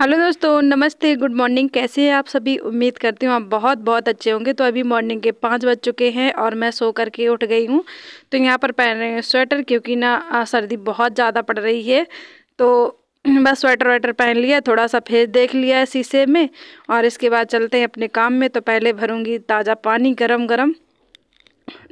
hello दोस्तों नमस्ते good morning कैसे हैं आप सभी उम्मीद करती हूँ आप बहुत बहुत अच्छे होंगे तो अभी मॉर्निंग के पाँच बज चुके हैं और मैं सो करके उठ गई हूँ तो यहाँ पर पहन रहे हैं स्वेटर क्योंकि ना सर्दी बहुत ज़्यादा पड़ रही है तो बस स्वेटर वेटर पहन लिया थोड़ा सा फेस देख लिया है शीशे में और इसके बाद चलते हैं अपने काम में तो पहले भरूँगी ताज़ा पानी गर्म गर्म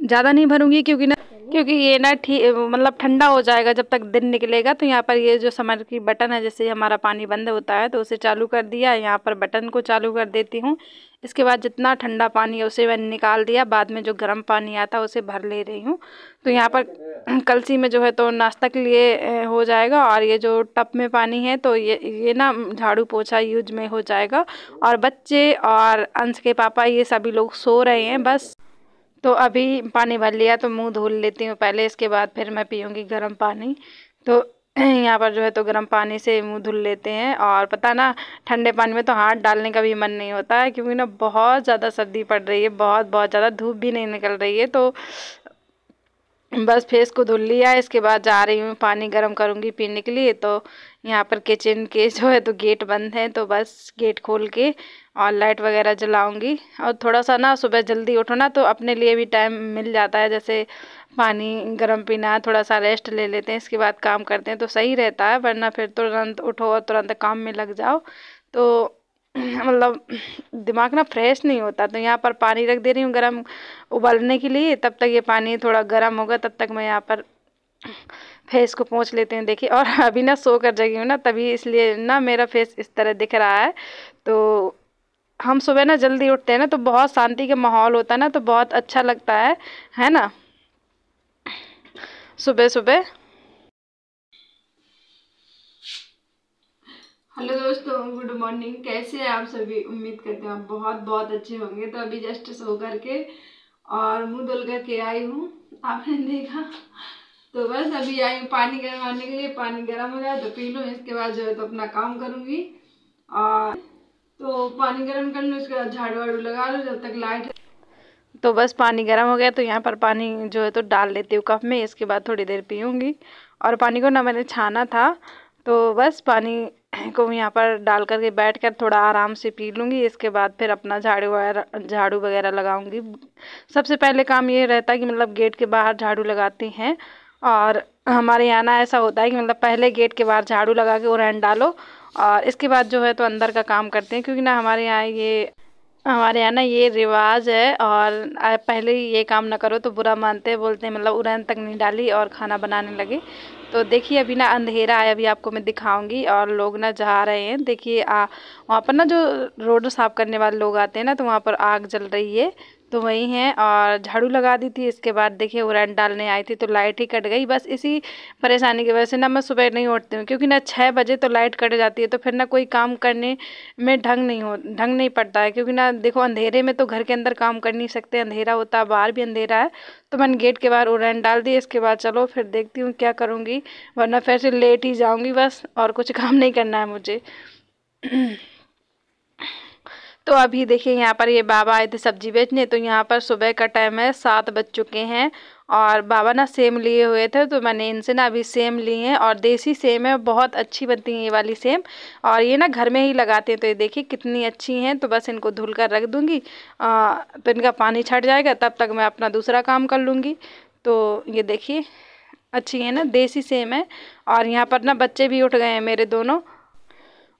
ज़्यादा नहीं भरूँगी क्योंकि ना क्योंकि ये ना ठीक मतलब ठंडा हो जाएगा जब तक दिन निकलेगा तो यहाँ पर ये जो समर की बटन है जैसे हमारा पानी बंद होता है तो उसे चालू कर दिया यहाँ पर बटन को चालू कर देती हूँ इसके बाद जितना ठंडा पानी है उसे मैंने निकाल दिया बाद में जो गर्म पानी आता है उसे भर ले रही हूँ तो यहाँ पर कलसी में जो है तो नाश्ता के लिए हो जाएगा और ये जो टप में पानी है तो ये ये ना झाड़ू पोछा यूज में हो जाएगा और बच्चे और अंश के पापा ये सभी लोग सो रहे हैं बस तो अभी पानी भर लिया तो मुंह धुल लेती हूँ पहले इसके बाद फिर मैं पीऊँगी गर्म पानी तो यहाँ पर जो है तो गर्म पानी से मुंह धुल लेते हैं और पता ना ठंडे पानी में तो हाथ डालने का भी मन नहीं होता है क्योंकि ना बहुत ज़्यादा सर्दी पड़ रही है बहुत बहुत ज़्यादा धूप भी नहीं निकल रही है तो बस फेस को धुल लिया इसके बाद जा रही हूँ पानी गर्म करूँगी पीने के लिए तो यहाँ पर किचन के जो है तो गेट बंद है तो बस गेट खोल के और लाइट वगैरह जलाऊंगी और थोड़ा सा ना सुबह जल्दी उठो ना तो अपने लिए भी टाइम मिल जाता है जैसे पानी गर्म पीना थोड़ा सा रेस्ट ले लेते हैं इसके बाद काम करते हैं तो सही रहता है वरना फिर तुरंत उठो और तुरंत काम में लग जाओ तो मतलब दिमाग ना फ्रेश नहीं होता तो यहाँ पर पानी रख दे रही हूँ गर्म उबलने के लिए तब तक ये पानी थोड़ा गर्म होगा तब तक मैं यहाँ पर फेस को पहुँच लेते हैं देखिए और अभी ना सो कर जगी हूँ ना तभी इसलिए ना मेरा फेस इस तरह दिख रहा है तो हम सुबह ना जल्दी उठते हैं ना तो बहुत शांति का माहौल होता है ना तो बहुत अच्छा लगता है है ना सुबह सुबह हेलो दोस्तों गुड मॉर्निंग कैसे हैं आप सभी उम्मीद करते हैं आप बहुत बहुत अच्छे होंगे तो अभी जस्ट सो करके और मुंह धुल करके आई हूँ आपने देखा तो बस अभी आई हूँ पानी गर्म आने के लिए पानी गर्म हो जाए तो पी लूँ इसके बाद जो है तो अपना काम करूँगी और तो पानी गर्म कर लो उसके बाद झाड़ू वाड़ू लगा लो जब तक लाइट तो बस पानी गर्म हो गया तो यहाँ पर पानी जो है तो डाल लेती हूँ कप में इसके बाद थोड़ी देर पीऊँगी और पानी को ना मैंने छाना था तो बस पानी को यहाँ पर डाल करके बैठ कर थोड़ा आराम से पी लूँगी इसके बाद फिर अपना झाड़ू वगैरह झाड़ू वगैरह लगाऊँगी सबसे पहले काम ये रहता है कि मतलब गेट के बाहर झाड़ू लगाती हैं और हमारे यहाँ ना ऐसा होता है कि मतलब पहले गेट के बाहर झाड़ू लगा के उड़न डालो और इसके बाद जो है तो अंदर का काम करते हैं क्योंकि ना हमारे यहाँ ये हमारे यहाँ ना ये रिवाज है और पहले ये काम ना करो तो बुरा मानते हैं बोलते हैं मतलब उड़न तक नहीं डाली और खाना बनाने लगे तो देखिए अभी ना अंधेरा है अभी आपको मैं दिखाऊंगी और लोग ना जा रहे हैं देखिए वहाँ पर ना जो रोड साफ़ करने वाले लोग आते हैं ना तो वहाँ पर आग जल रही है तो वही हैं और झाड़ू लगा दी थी इसके बाद देखिए उड़ान डालने आई थी तो लाइट ही कट गई बस इसी परेशानी की वजह से ना मैं सुबह नहीं उठती हूँ क्योंकि ना छः बजे तो लाइट कट जाती है तो फिर ना कोई काम करने में ढंग नहीं हो ढंग नहीं पड़ता है क्योंकि ना देखो अंधेरे में तो घर के अंदर काम कर नहीं सकते अंधेरा होता बाहर भी अंधेरा है तो मैंने गेट के बाहर उड़ान डाल दी इसके बाद चलो फिर देखती हूँ क्या करूँगी वरना फिर से लेट ही जाऊँगी बस और कुछ काम नहीं करना है मुझे तो अभी देखिए यहाँ पर ये बाबा आए थे सब्जी बेचने तो यहाँ पर सुबह का टाइम है सात बज चुके हैं और बाबा ना सेम लिए हुए थे तो मैंने इनसे ना अभी सेम लिए हैं और देसी सेम है बहुत अच्छी बनती है ये वाली सेम और ये ना घर में ही लगाते हैं तो ये देखिए कितनी अच्छी हैं तो बस इनको धुल कर रख दूँगी तो इनका पानी छट जाएगा तब तक मैं अपना दूसरा काम कर लूँगी तो ये देखिए अच्छी है ना देसी सेम है और यहाँ पर ना बच्चे भी उठ गए हैं मेरे दोनों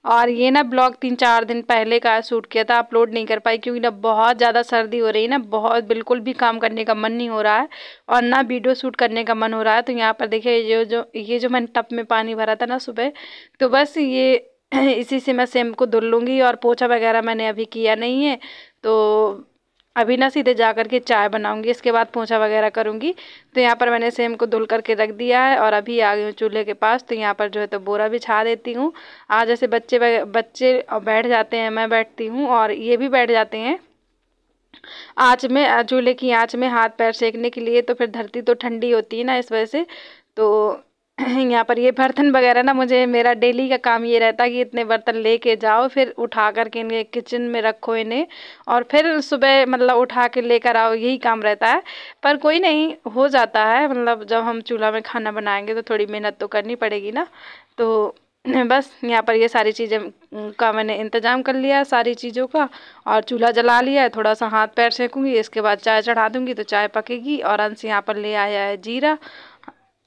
और ये ना ब्लॉग तीन चार दिन पहले का शूट किया था अपलोड नहीं कर पाई क्योंकि ना बहुत ज़्यादा सर्दी हो रही है ना बहुत बिल्कुल भी काम करने का मन नहीं हो रहा है और ना वीडियो शूट करने का मन हो रहा है तो यहाँ पर देखिए ये जो ये जो मैंने टप में पानी भरा था ना सुबह तो बस ये इसी से मैं सेम को धुल लूँगी और पोछा वगैरह मैंने अभी किया नहीं है तो अभी ना सीधे जा कर के चाय बनाऊंगी इसके बाद पोछा वगैरह करूंगी तो यहाँ पर मैंने सेम को धुल करके रख दिया है और अभी आ गई हूँ चूल्हे के पास तो यहाँ पर जो है तो बोरा भी छा देती हूँ आज जैसे बच्चे बच्चे बैठ जाते हैं मैं बैठती हूँ और ये भी बैठ जाते हैं आँच में चूल्हे की आँच में हाथ पैर सेकने के लिए तो फिर धरती तो ठंडी होती है ना इस वजह से तो यहाँ पर ये बर्तन वगैरह ना मुझे मेरा डेली का काम ये रहता है कि इतने बर्तन लेके जाओ फिर उठा करके इन्हें किचन में रखो इन्हें और फिर सुबह मतलब उठा के लेकर आओ यही काम रहता है पर कोई नहीं हो जाता है मतलब जब हम चूल्हा में खाना बनाएंगे तो थोड़ी मेहनत तो करनी पड़ेगी ना तो बस यहाँ पर ये सारी चीज़ें का मैंने इंतज़ाम कर लिया सारी चीज़ों का और चूल्हा जला लिया है थोड़ा सा हाथ पैर सेकूँगी इसके बाद चाय चढ़ा दूँगी तो चाय पकेगी और अंश यहाँ पर ले आया है जीरा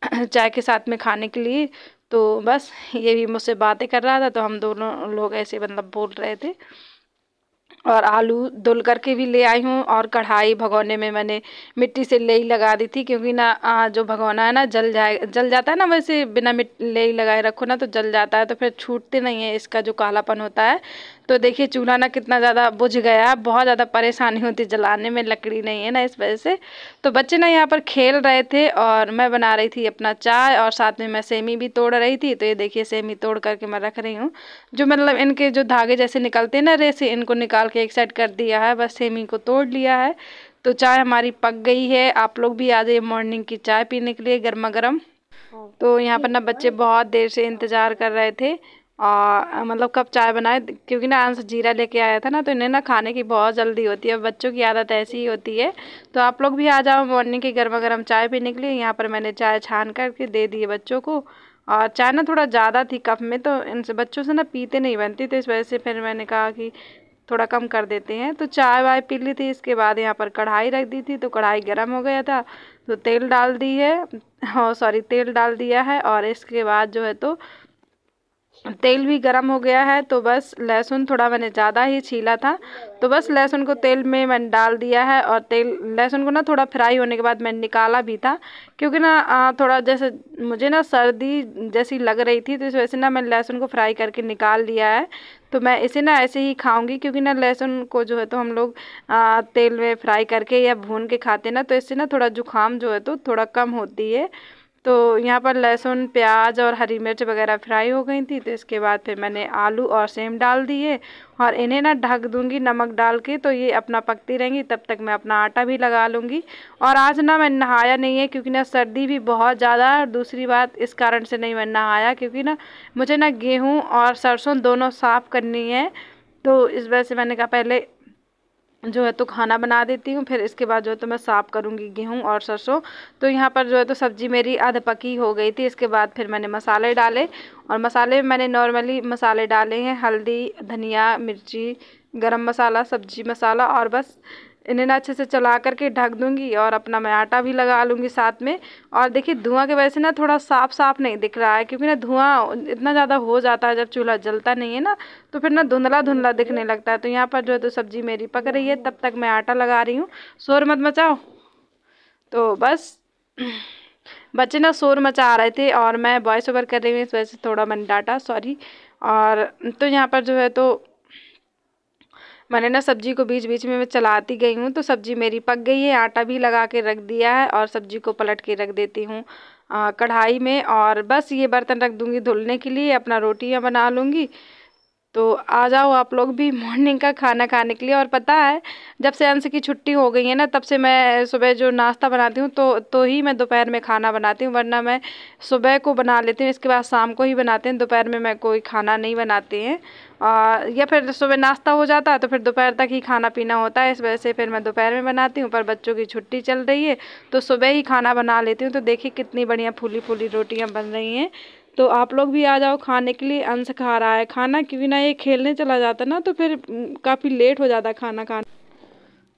चाय के साथ में खाने के लिए तो बस ये भी मुझसे बातें कर रहा था तो हम दोनों लोग ऐसे मतलब बोल रहे थे और आलू धुल करके भी ले आई हूँ और कढ़ाई भगोने में मैंने मिट्टी से ले लगा दी थी क्योंकि ना आ, जो भगोना है ना जल जाए जल जाता है ना वैसे बिना मिट्टी ले लगाए रखो ना तो जल जाता है तो फिर छूटते नहीं है इसका जो कालापन होता है तो देखिए चूल्हा ना कितना ज़्यादा बुझ गया बहुत ज़्यादा परेशानी होती जलाने में लकड़ी नहीं है ना इस वजह से तो बच्चे ना यहाँ पर खेल रहे थे और मैं बना रही थी अपना चाय और साथ में मैं सेमी भी तोड़ रही थी तो ये देखिए सेमी तोड़ करके मैं रख रही हूँ जो मतलब इनके जो धागे जैसे निकलते हैं ना रेसे इनको निकाल के एक साइड कर दिया है बस सेमी को तोड़ लिया है तो चाय हमारी पक गई है आप लोग भी आ जाइए मॉर्निंग की चाय पीने के लिए गर्मा गर्म तो यहाँ पर ना बच्चे बहुत देर से इंतज़ार कर रहे थे और मतलब कब चाय बनाए क्योंकि ना आंसर जीरा लेके आया था ना तो इन्हें ना खाने की बहुत जल्दी होती है बच्चों की आदत ऐसी ही होती है तो आप लोग भी आ जाओ मॉर्निंग की गर्मा गर्म चाय पीने के लिए यहाँ पर मैंने चाय छान करके दे दिए बच्चों को और चाय ना थोड़ा ज़्यादा थी कप में तो इनसे बच्चों से ना पीते नहीं बनती तो इस वजह से फिर मैंने कहा कि थोड़ा कम कर देते हैं तो चाय वाय पी ली थी इसके बाद यहाँ पर कढ़ाई रख दी थी तो कढ़ाई गर्म हो गया था तो तेल डाल दी है और हाँ, सॉरी तेल डाल दिया है और इसके बाद जो है तो तेल भी गरम हो गया है तो बस लहसुन थोड़ा मैंने ज़्यादा ही छीला था तो बस लहसुन को तेल में मैंने डाल दिया है और तेल लहसुन को ना थोड़ा फ्राई होने के बाद मैंने निकाला भी था क्योंकि ना थोड़ा जैसे मुझे ना सर्दी जैसी लग रही थी तो इस वजह से ना मैंने लहसुन को फ्राई करके निकाल लिया है तो मैं इसे ना ऐसे ही खाऊंगी क्योंकि ना लहसुन को जो है तो हम लोग आ, तेल में फ्राई करके या भून के खाते ना तो इससे ना थोड़ा जुकाम जो है तो थोड़ा कम होती है तो यहाँ पर लहसुन प्याज और हरी मिर्च वगैरह फ्राई हो गई थी तो इसके बाद फिर मैंने आलू और सेम डाल दिए और इन्हें ना ढक दूंगी नमक डाल के तो ये अपना पकती रहेंगी तब तक मैं अपना आटा भी लगा लूँगी और आज ना मैं नहाया नहीं है क्योंकि ना सर्दी भी बहुत ज़्यादा है और दूसरी बात इस कारण से नहीं मैं नहाया क्योंकि ना मुझे ना गेहूँ और सरसों दोनों साफ़ करनी है तो इस वजह से मैंने कहा पहले जो है तो खाना बना देती हूँ फिर इसके बाद जो है तो मैं साफ़ करूँगी गेहूँ और सरसों तो यहाँ पर जो है तो सब्ज़ी मेरी आध पकी हो गई थी इसके बाद फिर मैंने मसाले डाले और मसाले मैंने नॉर्मली मसाले डाले हैं हल्दी धनिया मिर्ची गरम मसाला सब्जी मसाला और बस इन्हें ना अच्छे से चला करके ढक दूंगी और अपना मैं आटा भी लगा लूँगी साथ में और देखिए धुआं की वजह से ना थोड़ा साफ साफ नहीं दिख रहा है क्योंकि ना धुआं इतना ज़्यादा हो जाता है जब चूल्हा जलता नहीं है ना तो फिर ना धुंधला धुंधला दिखने लगता है तो यहाँ पर जो है तो सब्ज़ी मेरी पक रही है तब तक मैं आटा लगा रही हूँ शोर मत मचाओ तो बस बच्चे ना शोर मचा रहे थे और मैं वॉइस ओवर कर रही हूँ इस वजह से थोड़ा मन डाटा सॉरी और तो यहाँ पर जो है तो मैंने ना सब्जी को बीच बीच में मैं चलाती गई हूँ तो सब्जी मेरी पक गई है आटा भी लगा के रख दिया है और सब्जी को पलट के रख देती हूँ कढ़ाई में और बस ये बर्तन रख दूँगी धुलने के लिए अपना रोटियाँ बना लूँगी तो आ जाओ आप लोग भी मॉर्निंग का खाना खाने के लिए और पता है जब से अंश की छुट्टी हो गई है ना तब से मैं सुबह जो नाश्ता बनाती हूँ तो तो ही मैं दोपहर में खाना बनाती हूँ वरना मैं सुबह को बना लेती हूँ इसके बाद शाम को ही बनाते हैं दोपहर में मैं कोई खाना नहीं बनाती हैं और या फिर सुबह नाश्ता हो जाता है तो फिर दोपहर तक ही खाना पीना होता है इस वजह से फिर मैं दोपहर में बनाती हूँ पर बच्चों की छुट्टी चल रही है तो सुबह ही खाना बना लेती हूँ तो देखिए कितनी बढ़िया फूली फूली रोटियाँ बन रही हैं तो आप लोग भी आ जाओ खाने के लिए अंश खा रहा है खाना क्योंकि ना ये खेलने चला जाता ना तो फिर काफ़ी लेट हो जाता खाना खाना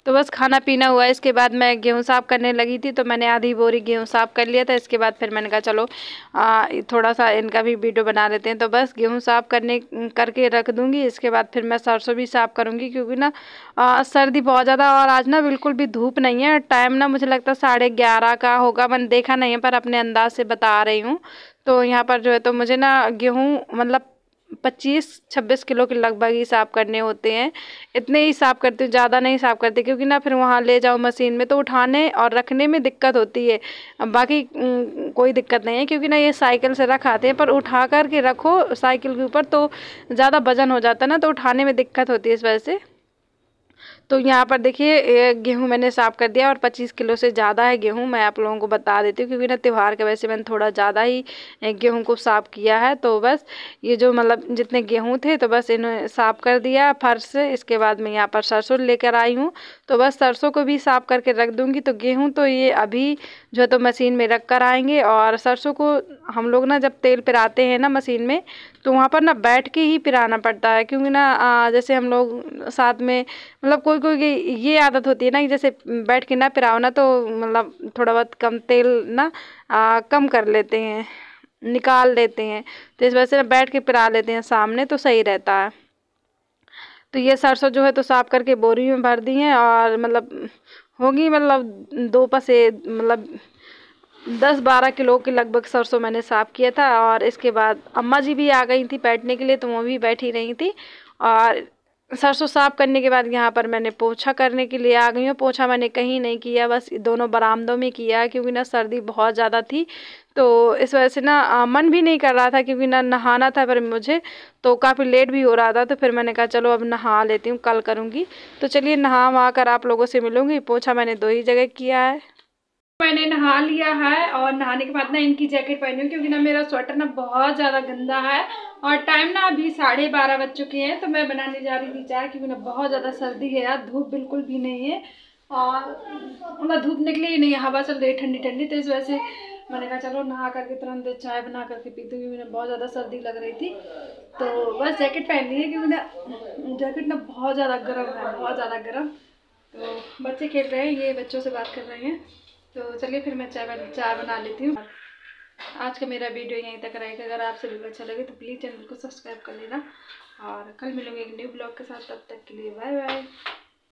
तो बस खाना पीना हुआ इसके बाद मैं गेहूँ साफ़ करने लगी थी तो मैंने आधी बोरी गेहूँ साफ़ कर लिया था इसके बाद फिर मैंने कहा चलो आ, थोड़ा सा इनका भी वीडियो बना लेते हैं तो बस गेहूँ साफ़ करने करके रख दूँगी इसके बाद फिर मैं सरसों भी साफ़ करूँगी क्योंकि ना सर्दी बहुत ज़्यादा और आज ना बिल्कुल भी धूप नहीं है टाइम ना मुझे लगता साढ़े ग्यारह का होगा मैंने देखा नहीं है पर अपने अंदाज से बता रही हूँ तो यहाँ पर जो है तो मुझे ना गेहूँ मतलब पच्चीस छब्बीस किलो के लगभग ही साफ़ करने होते हैं इतने ही साफ़ करती हूँ ज़्यादा नहीं साफ़ करती क्योंकि ना फिर वहाँ ले जाओ मशीन में तो उठाने और रखने में दिक्कत होती है बाकी कोई दिक्कत नहीं है क्योंकि ना ये साइकिल से रखाते हैं पर उठा कर के रखो साइकिल के ऊपर तो ज़्यादा वजन हो जाता है ना तो उठाने में दिक्कत होती है इस वजह से तो यहाँ पर देखिए गेहूँ मैंने साफ़ कर दिया और 25 किलो से ज़्यादा है गेहूँ मैं आप लोगों को बता देती हूँ क्योंकि ना त्यौहार के वैसे मैंने थोड़ा ज़्यादा ही गेहूँ को साफ़ किया है तो बस ये जो मतलब जितने गेहूँ थे तो बस इन्हें साफ़ कर दिया फर्श इसके बाद मैं यहाँ पर सरसों लेकर आई हूँ तो बस सरसों को भी साफ़ करके रख दूँगी तो गेहूँ तो ये अभी जो है तो मशीन में रख कर आएँगे और सरसों को हम लोग ना जब तेल पिराते हैं ना मशीन में तो वहाँ पर ना बैठ के ही पिराना पड़ता है क्योंकि ना जैसे हम लोग साथ में मतलब कोई कोई की ये आदत होती है ना कि जैसे बैठ के ना पिराओ ना तो मतलब थोड़ा बहुत कम तेल ना आ, कम कर लेते हैं निकाल लेते हैं तो इस वजह से ना बैठ के पिरा लेते हैं सामने तो सही रहता है तो ये सरसों जो है तो साफ़ करके बोरी में भर दी हैं और मतलब होगी मतलब दो पसे मतलब दस बारह किलो के लगभग सरसों मैंने साफ़ किया था और इसके बाद अम्मा जी भी आ गई थी बैठने के लिए तो वो भी बैठी रही थी और सरसों साफ़ करने के बाद यहाँ पर मैंने पोछा करने के लिए आ गई हूँ पोछा मैंने कहीं नहीं किया बस दोनों बरामदों में किया क्योंकि ना सर्दी बहुत ज़्यादा थी तो इस वजह से ना मन भी नहीं कर रहा था क्योंकि ना नहाना था पर मुझे तो काफ़ी लेट भी हो रहा था तो फिर मैंने कहा चलो अब नहा लेती हूँ कल करूँगी तो चलिए नहा वहा कर आप लोगों से मिलूँगी पोछा मैंने दो ही जगह किया है मैंने नहा लिया है और नहाने के बाद ना इनकी जैकेट पहनी हूँ क्योंकि ना मेरा स्वेटर ना बहुत ज़्यादा गंदा है और टाइम ना अभी साढ़े बारह बज चुके हैं तो मैं बनाने जा रही थी चाय क्योंकि ना बहुत ज़्यादा सर्दी है यार धूप बिल्कुल भी नहीं है और ना धूप निकली ही नहीं हवा चल रही ठंडी ठंडी तो इस वजह से मैंने कहा चलो नहा करके तुरंत चाय बना करके पी दूँगी क्योंकि बहुत ज़्यादा सर्दी लग रही थी तो बस जैकेट पहन ली है क्योंकि ना जैकेट ना बहुत ज़्यादा गर्म है बहुत ज़्यादा गर्म तो बच्चे खेल रहे हैं ये बच्चों से बात कर रहे हैं तो चलिए फिर मैं चाय चाय बना लेती हूँ आज का मेरा वीडियो यहीं तक रहेगा अगर आप सभी को अच्छा लगे तो प्लीज़ चैनल को सब्सक्राइब कर लेना और कल मिलूंगे एक न्यू ब्लॉग के साथ तब तक के लिए बाय बाय